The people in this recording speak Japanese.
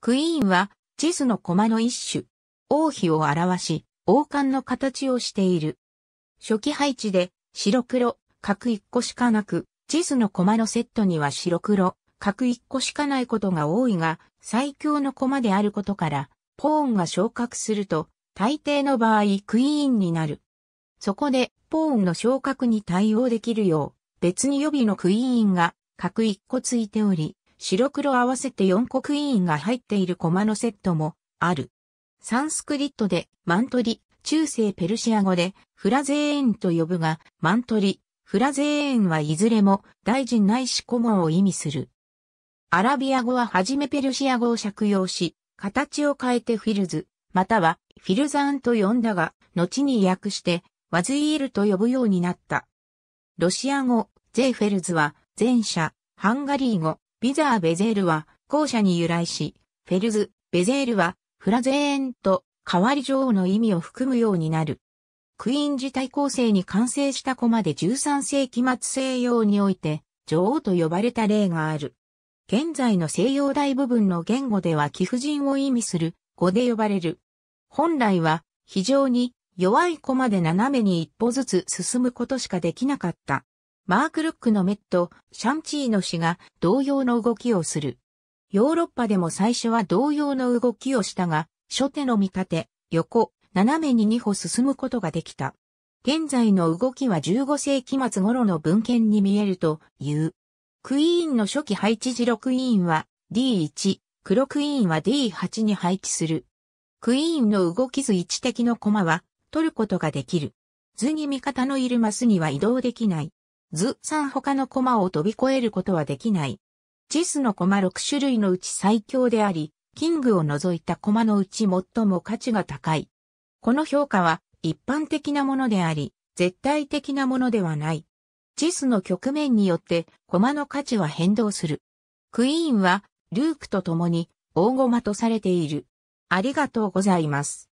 クイーンは地図の駒の一種、王妃を表し、王冠の形をしている。初期配置で白黒、各一個しかなく、地図の駒のセットには白黒、各一個しかないことが多いが、最強の駒であることから、ポーンが昇格すると、大抵の場合クイーンになる。そこで、ポーンの昇格に対応できるよう、別に予備のクイーンが各一個ついており、白黒合わせて4刻印が入っているコマのセットもある。サンスクリットでマントリ、中世ペルシア語でフラゼーンと呼ぶが、マントリ、フラゼーンはいずれも大臣ないし顧問を意味する。アラビア語ははじめペルシア語を借用し、形を変えてフィルズ、またはフィルザーンと呼んだが、後に訳してワズイールと呼ぶようになった。ロシア語、ゼーフェルズは前者、ハンガリー語、ビザー・ベゼールは、後者に由来し、フェルズ、ベゼールは、フラゼーンと、代わり女王の意味を含むようになる。クイーン自体構成に完成したコマで13世紀末西洋において、女王と呼ばれた例がある。現在の西洋大部分の言語では貴婦人を意味する語で呼ばれる。本来は非常に弱い子まで斜めに一歩ずつ進むことしかできなかった。マーク・ルックのメット、シャンチーの死が同様の動きをする。ヨーロッパでも最初は同様の動きをしたが、初手の見立て、横、斜めに2歩進むことができた。現在の動きは15世紀末頃の文献に見えるという。クイーンの初期配置時6イーンは D1、黒クイーンは D8 に配置する。クイーンの動き図1的の駒は取ることができる。図に味方のいるマスには移動できない。図3他の駒を飛び越えることはできない。チスの駒6種類のうち最強であり、キングを除いた駒のうち最も価値が高い。この評価は一般的なものであり、絶対的なものではない。チスの局面によって駒の価値は変動する。クイーンはルークと共に大駒とされている。ありがとうございます。